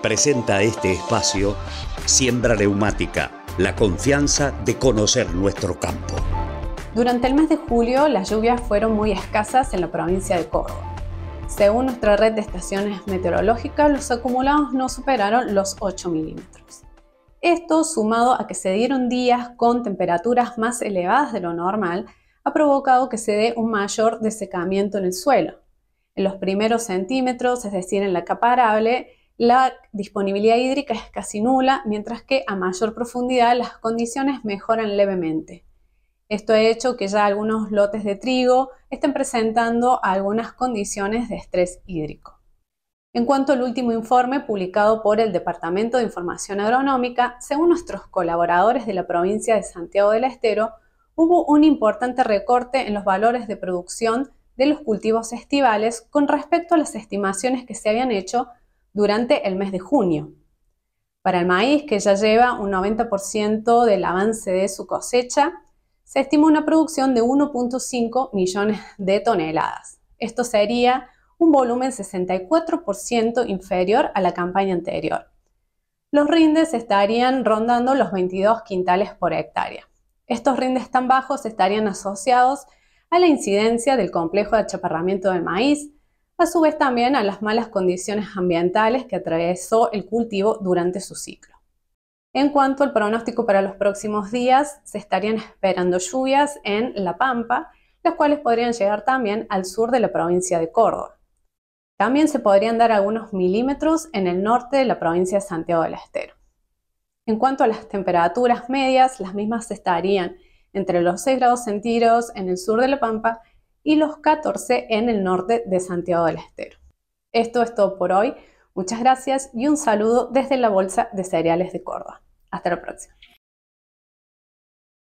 presenta este espacio Siembra Neumática, la confianza de conocer nuestro campo. Durante el mes de julio las lluvias fueron muy escasas en la provincia de Córdoba. Según nuestra red de estaciones meteorológicas, los acumulados no superaron los 8 milímetros. Esto, sumado a que se dieron días con temperaturas más elevadas de lo normal, ha provocado que se dé un mayor desecamiento en el suelo. En los primeros centímetros, es decir, en la caparable, la disponibilidad hídrica es casi nula, mientras que a mayor profundidad las condiciones mejoran levemente. Esto ha hecho que ya algunos lotes de trigo estén presentando algunas condiciones de estrés hídrico. En cuanto al último informe publicado por el Departamento de Información Agronómica, según nuestros colaboradores de la provincia de Santiago del Estero, hubo un importante recorte en los valores de producción de los cultivos estivales con respecto a las estimaciones que se habían hecho durante el mes de junio. Para el maíz, que ya lleva un 90% del avance de su cosecha, se estima una producción de 1.5 millones de toneladas. Esto sería un volumen 64% inferior a la campaña anterior. Los rindes estarían rondando los 22 quintales por hectárea. Estos rindes tan bajos estarían asociados a la incidencia del complejo de achaparramiento del maíz, a su vez también a las malas condiciones ambientales que atravesó el cultivo durante su ciclo. En cuanto al pronóstico para los próximos días, se estarían esperando lluvias en La Pampa, las cuales podrían llegar también al sur de la provincia de Córdoba. También se podrían dar algunos milímetros en el norte de la provincia de Santiago del Estero. En cuanto a las temperaturas medias, las mismas estarían entre los 6 grados centígrados en el sur de La Pampa y los 14 en el norte de Santiago del Estero. Esto es todo por hoy. Muchas gracias y un saludo desde la Bolsa de Cereales de Córdoba. Hasta la próxima.